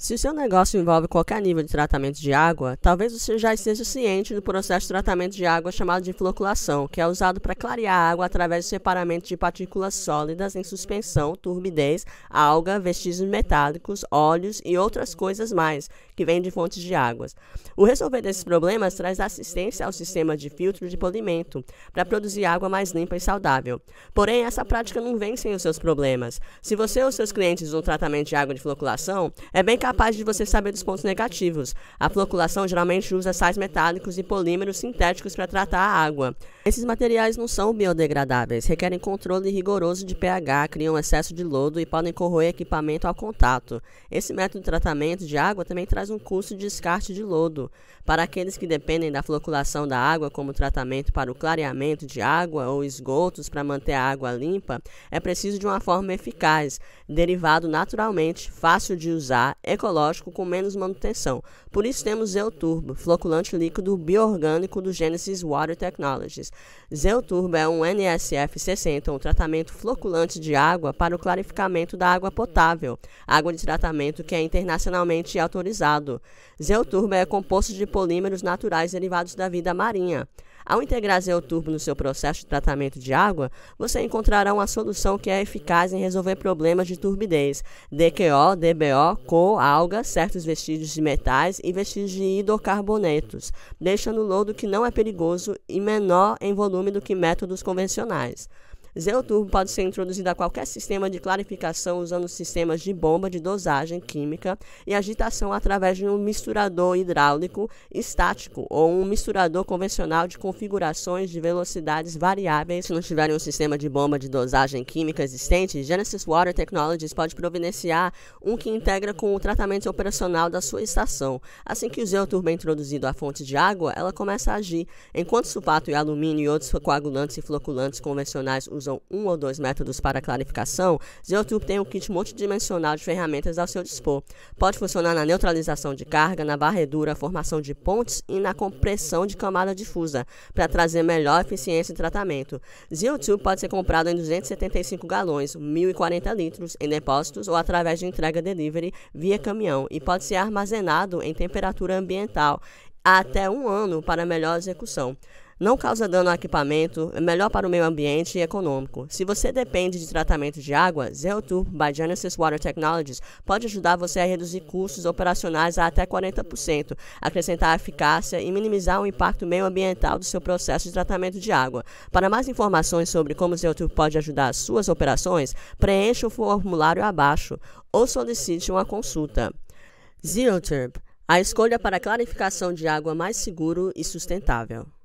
Se o seu negócio envolve qualquer nível de tratamento de água, talvez você já esteja ciente do processo de tratamento de água chamado de floculação, que é usado para clarear a água através do separamento de partículas sólidas em suspensão, turbidez, alga, vestígios metálicos, óleos e outras coisas mais que vêm de fontes de águas. O resolver desses problemas traz assistência ao sistema de filtro de polimento para produzir água mais limpa e saudável. Porém, essa prática não vem sem os seus problemas. Se você ou seus clientes usam tratamento de água de floculação, é bem capaz capaz de você saber dos pontos negativos. A floculação geralmente usa sais metálicos e polímeros sintéticos para tratar a água. Esses materiais não são biodegradáveis, requerem controle rigoroso de pH, criam excesso de lodo e podem corroer equipamento ao contato. Esse método de tratamento de água também traz um custo de descarte de lodo. Para aqueles que dependem da floculação da água como tratamento para o clareamento de água ou esgotos para manter a água limpa, é preciso de uma forma eficaz, derivado naturalmente, fácil de usar, é ecológico com menos manutenção. Por isso temos Zeuturbo, floculante líquido bioorgânico do Genesis Water Technologies. Zeuturbo é um NSF60, um tratamento floculante de água para o clarificamento da água potável, água de tratamento que é internacionalmente autorizado. Zeuturbo é composto de polímeros naturais derivados da vida marinha. Ao integrar Zeoturbo no seu processo de tratamento de água, você encontrará uma solução que é eficaz em resolver problemas de turbidez, DQO, DBO, CO, alga, certos vestígios de metais e vestígios de hidrocarbonetos, deixando lodo que não é perigoso e menor em volume do que métodos convencionais. Zeoturbo pode ser introduzido a qualquer sistema de clarificação usando sistemas de bomba de dosagem química e agitação através de um misturador hidráulico estático ou um misturador convencional de configurações de velocidades variáveis. Se não tiverem um sistema de bomba de dosagem química existente, Genesis Water Technologies pode providenciar um que integra com o tratamento operacional da sua estação. Assim que o Zeoturbo é introduzido à fonte de água, ela começa a agir, enquanto sulfato e alumínio e outros coagulantes e floculantes convencionais usam um ou dois métodos para clarificação, Geotube tem um kit multidimensional de ferramentas ao seu dispor. Pode funcionar na neutralização de carga, na varredura, formação de pontes e na compressão de camada difusa, para trazer melhor eficiência em tratamento. Geotube pode ser comprado em 275 galões, 1.040 litros, em depósitos ou através de entrega delivery via caminhão e pode ser armazenado em temperatura ambiental até um ano para melhor execução não causa dano ao equipamento, é melhor para o meio ambiente e econômico. Se você depende de tratamento de água, Zero2 by Genesis Water Technologies pode ajudar você a reduzir custos operacionais a até 40%, acrescentar eficácia e minimizar o impacto meioambiental do seu processo de tratamento de água. Para mais informações sobre como Zero2 pode ajudar suas operações, preencha o formulário abaixo ou solicite uma consulta. Zeroturb, a escolha para clarificação de água mais seguro e sustentável.